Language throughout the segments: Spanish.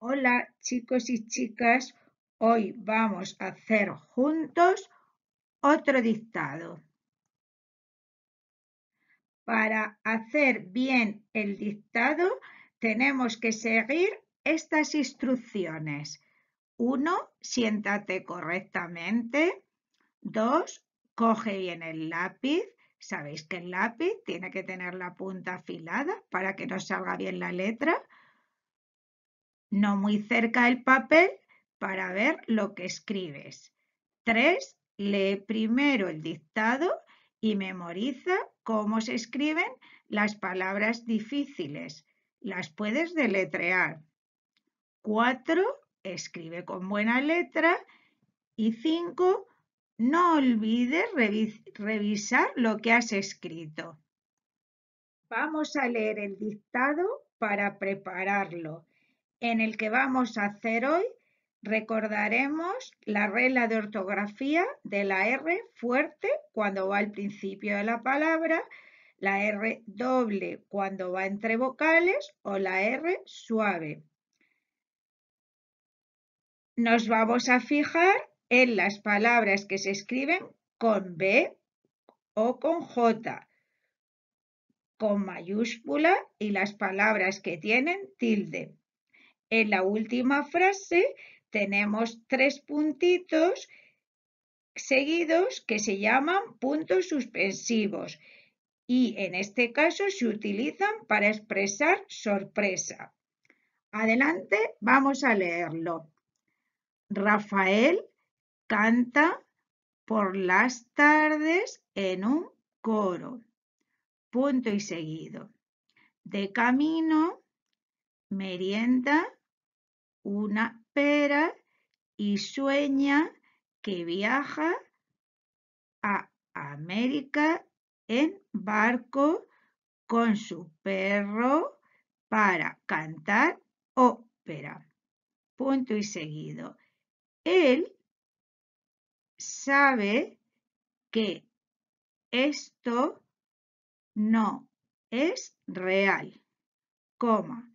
Hola chicos y chicas, hoy vamos a hacer juntos otro dictado. Para hacer bien el dictado tenemos que seguir estas instrucciones. 1. Siéntate correctamente. 2. Coge bien el lápiz. Sabéis que el lápiz tiene que tener la punta afilada para que no salga bien la letra no muy cerca el papel para ver lo que escribes. 3. Lee primero el dictado y memoriza cómo se escriben las palabras difíciles. Las puedes deletrear. 4. Escribe con buena letra. Y 5. No olvides revisar lo que has escrito. Vamos a leer el dictado para prepararlo en el que vamos a hacer hoy recordaremos la regla de ortografía de la R fuerte cuando va al principio de la palabra, la R doble cuando va entre vocales o la R suave. Nos vamos a fijar en las palabras que se escriben con B o con J, con mayúscula y las palabras que tienen tilde. En la última frase tenemos tres puntitos seguidos que se llaman puntos suspensivos y en este caso se utilizan para expresar sorpresa. Adelante, vamos a leerlo. Rafael canta por las tardes en un coro. Punto y seguido. De camino, merienda una pera y sueña que viaja a América en barco con su perro para cantar ópera. Punto y seguido. Él sabe que esto no es real, coma,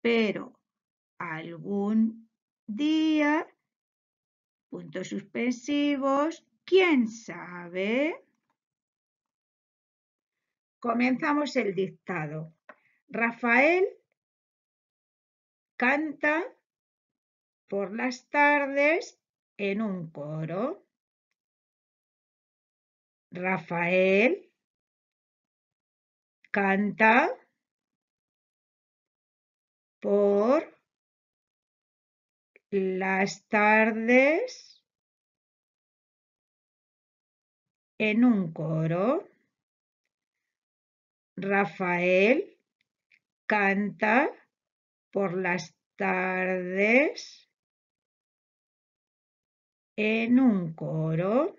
pero algún día, puntos suspensivos, quién sabe. Comenzamos el dictado. Rafael canta por las tardes en un coro. Rafael canta por las tardes en un coro. Rafael canta por las tardes en un coro,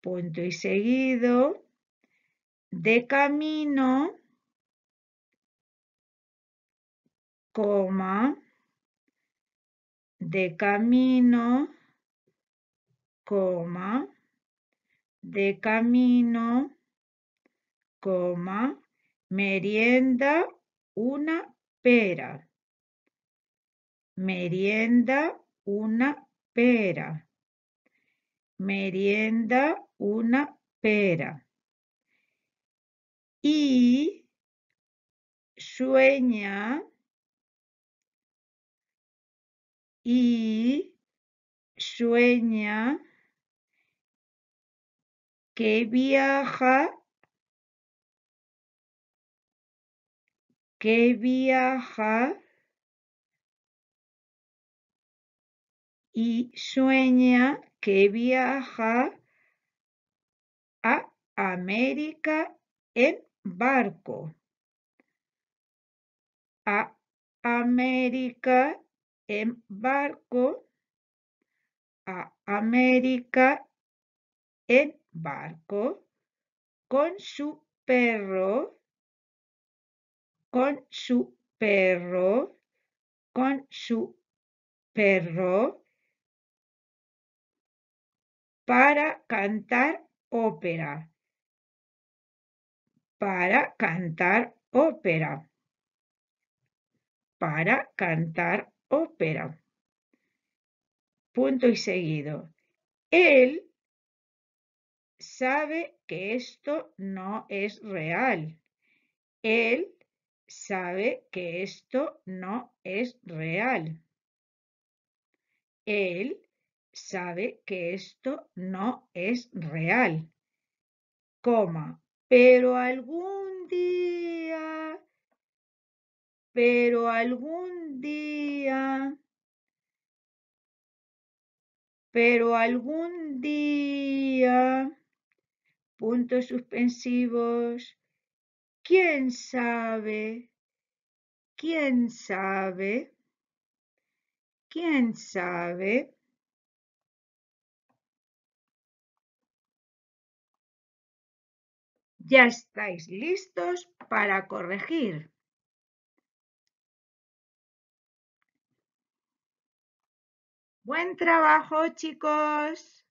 punto y seguido, de camino, coma, de camino, coma, de camino, coma, merienda una pera, merienda una pera, merienda una pera. Y sueña y sueña que viaja, que viaja y sueña que viaja a América en barco. A América en barco a América en barco con su perro, con su perro, con su perro para cantar ópera, para cantar ópera, para cantar Opera oh, Punto y seguido. Él sabe que esto no es real. Él sabe que esto no es real. Él sabe que esto no es real. Coma, pero algún día pero algún día, pero algún día, puntos suspensivos, quién sabe, quién sabe, quién sabe. Ya estáis listos para corregir. Buen trabajo, chicos.